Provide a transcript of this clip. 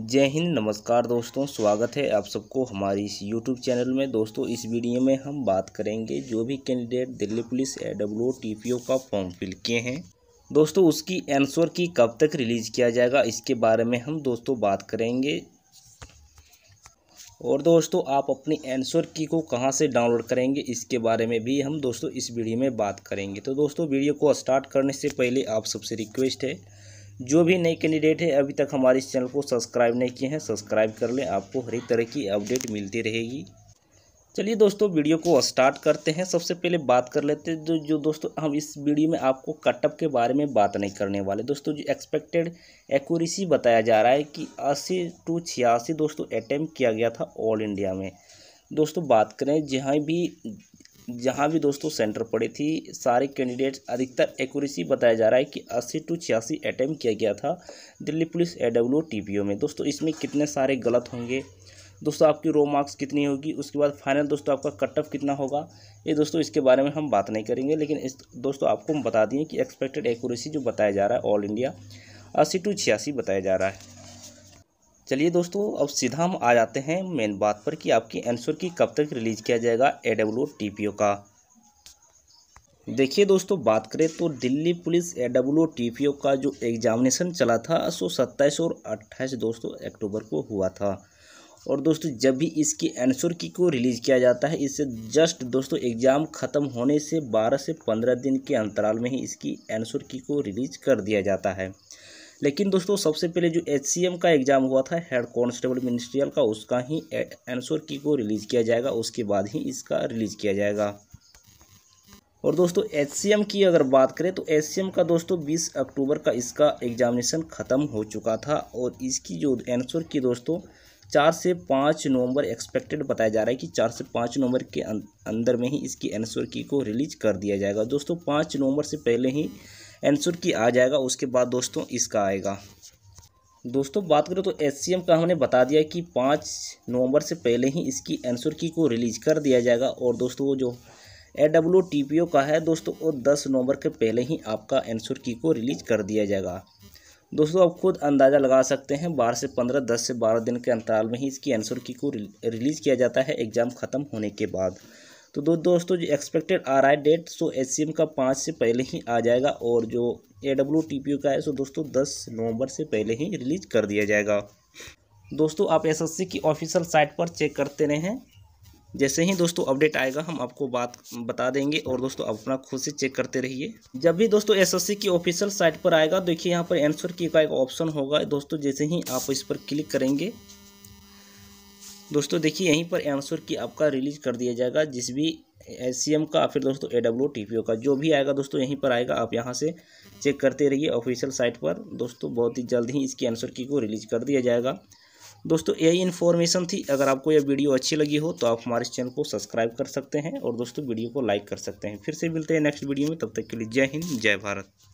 जय हिंद नमस्कार दोस्तों स्वागत है आप सबको हमारी इस यूट्यूब चैनल में दोस्तों इस वीडियो में हम बात करेंगे जो भी candidate Delhi police A W T P O का फॉर्म फिल किए हैं दोस्तों उसकी आंसर की कब तक रिलीज़ किया जाएगा इसके बारे में हम दोस्तों बात करेंगे और दोस्तों आप अपनी आंसर की को कहां से डाउनलोड करेंगे इसके बारे में भी हम दोस्तों इस वीडियो में बात करेंगे तो दोस्तों वीडियो को स्टार्ट करने से पहले आप सबसे रिक्वेस्ट है जो भी नए कैंडिडेट है अभी तक हमारे इस चैनल को सब्सक्राइब नहीं किए हैं सब्सक्राइब कर लें आपको हर एक तरह की अपडेट मिलती रहेगी चलिए दोस्तों वीडियो को स्टार्ट करते हैं सबसे पहले बात कर लेते हैं जो जो दोस्तों हम इस वीडियो में आपको कटअप के बारे में बात नहीं करने वाले दोस्तों जो एक्सपेक्टेड एक्यूरेसी बताया जा रहा है कि अस्सी टू छियासी दोस्तों अटैम्प्ट किया गया था ऑल इंडिया में दोस्तों बात करें जहाँ भी जहाँ भी दोस्तों सेंटर पड़ी थी सारे कैंडिडेट अधिकतर एक्यूरेसी बताया जा रहा है कि अस्सी टू छियासी अटैम्प किया गया था दिल्ली पुलिस एडब्ल्यू ओ में दोस्तों इसमें कितने सारे गलत होंगे दोस्तों आपकी रो मार्क्स कितनी होगी उसके बाद फाइनल दोस्तों आपका कट ऑफ कितना होगा ये दोस्तों इसके बारे में हम बात नहीं करेंगे लेकिन इस दोस्तों आपको हम बता दिए कि एक्सपेक्टेड एक्यूरेसी जो बताया जा रहा है ऑल इंडिया अस्सी टू छियासी बताया जा रहा है चलिए दोस्तों अब सीधा हम आ जाते हैं मेन बात पर कि आपकी एंसर की कब तक रिलीज़ किया जाएगा A W T P O का देखिए दोस्तों बात करें तो Delhi police A W T P O का जो एग्जामिनेशन चला था सो सत्ताईस और अट्ठाईस दोस्तों अक्टूबर को हुआ था और दोस्तों जब भी इसकी आंसर की को रिलीज़ किया जाता है इससे जस्ट दोस्तों एग्ज़ाम ख़त्म होने से 12 से 15 दिन के अंतराल में ही इसकी आंसर की को रिलीज़ कर दिया जाता है लेकिन दोस्तों सबसे पहले जो एच का एग्ज़ाम हुआ था हेड कॉन्स्टेबल मिनिस्ट्रियल का उसका ही आंसर की को रिलीज़ किया जाएगा उसके बाद ही इसका रिलीज़ किया जाएगा और दोस्तों एच की अगर बात करें तो एच का दोस्तों 20 अक्टूबर का इसका एग्जामिनेशन ख़त्म हो चुका था और इसकी जो आंसर की दोस्तों चार से पाँच नवंबर एक्सपेक्टेड बताया जा रहा है कि चार से पाँच नवंबर के अं-, अंदर में ही इसकी आंसर की को रिलीज कर दिया जाएगा दोस्तों पाँच नवंबर से पहले ही एंसर की आ जाएगा उसके बाद दोस्तों इसका आएगा दोस्तों बात करें तो एस का हमने बता दिया कि पाँच नवंबर से पहले ही इसकी एंसर की को रिलीज कर दिया जाएगा और दोस्तों वो जो A W T P O का है दोस्तों वो दस नवंबर के पहले ही आपका एंसर की को रिलीज कर दिया जाएगा दोस्तों आप खुद अंदाज़ा लगा सकते हैं बारह से पंद्रह दस से बारह दिन के अंतराल में ही इसकी एंसर की को रिलीज़ किया जाता है एग्ज़ाम ख़त्म होने के बाद तो दो दोस्तों जो एक्सपेक्टेड आ रहा है डेट सो एस का पाँच से पहले ही आ जाएगा और जो ए डब्ल्यू टी पी का है सो दोस्तों दस नवंबर से पहले ही रिलीज कर दिया जाएगा दोस्तों आप एस की ऑफिशियल साइट पर चेक करते रहें जैसे ही दोस्तों अपडेट आएगा हम आपको बात बता देंगे और दोस्तों आप अपना खुद से चेक करते रहिए जब भी दोस्तों एसएससी की ऑफिशियल साइट पर आएगा देखिए यहाँ पर आंसर की का एक ऑप्शन होगा दोस्तों जैसे ही आप इस पर क्लिक करेंगे दोस्तों देखिए यहीं पर आंसर की आपका रिलीज कर दिया जाएगा जिस भी एस का फिर दोस्तों A W T P O का जो भी आएगा दोस्तों यहीं पर आएगा आप यहाँ से चेक करते रहिए ऑफिशियल साइट पर दोस्तों बहुत ही जल्द ही इसकी आंसर की को रिलीज कर दिया जाएगा दोस्तों यही इन्फॉर्मेशन थी अगर आपको यह वीडियो अच्छी लगी हो तो आप हमारे चैनल को सब्सक्राइब कर सकते हैं और दोस्तों वीडियो को लाइक कर सकते हैं फिर से मिलते हैं नेक्स्ट वीडियो में तब तक के लिए जय हिंद जय भारत